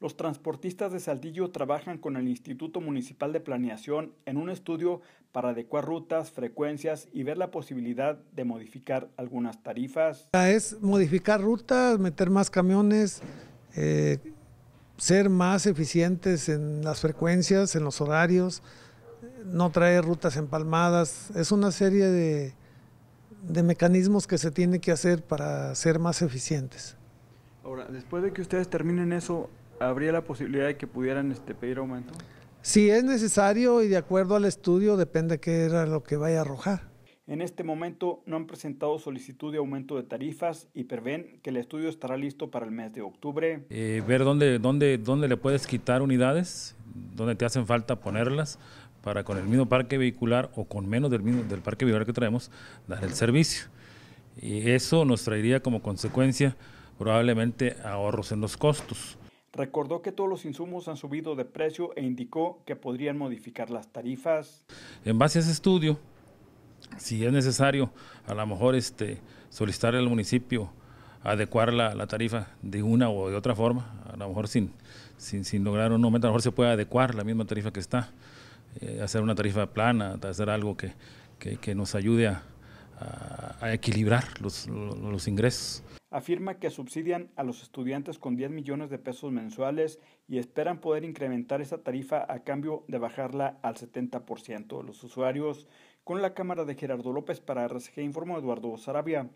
Los transportistas de Saldillo trabajan con el Instituto Municipal de Planeación en un estudio para adecuar rutas, frecuencias y ver la posibilidad de modificar algunas tarifas. Es modificar rutas, meter más camiones, eh, ser más eficientes en las frecuencias, en los horarios, no traer rutas empalmadas. Es una serie de, de mecanismos que se tiene que hacer para ser más eficientes. Ahora, después de que ustedes terminen eso, ¿habría la posibilidad de que pudieran este, pedir aumento? Si es necesario y de acuerdo al estudio, depende de qué era lo que vaya a arrojar. En este momento no han presentado solicitud de aumento de tarifas y prevén que el estudio estará listo para el mes de octubre. Eh, ver dónde, dónde, dónde le puedes quitar unidades, dónde te hacen falta ponerlas para con el mismo parque vehicular o con menos del, del parque vehicular que traemos dar el servicio. Y eso nos traería como consecuencia probablemente ahorros en los costos. Recordó que todos los insumos han subido de precio e indicó que podrían modificar las tarifas. En base a ese estudio, si es necesario, a lo mejor este, solicitar al municipio adecuar la, tarifa de una o de otra forma, a lo mejor sin, sin, sin, lograr un aumento, a lo mejor se puede adecuar la misma tarifa que está, eh, hacer una tarifa plana, hacer algo que nos ayude a, a equilibrar los, ingresos. Afirma que subsidian a los estudiantes con 10 millones de pesos mensuales y esperan poder incrementar esa tarifa a cambio de bajarla al 70%. Los usuarios con la cámara de Gerardo López para RCG informó Eduardo Sarabia.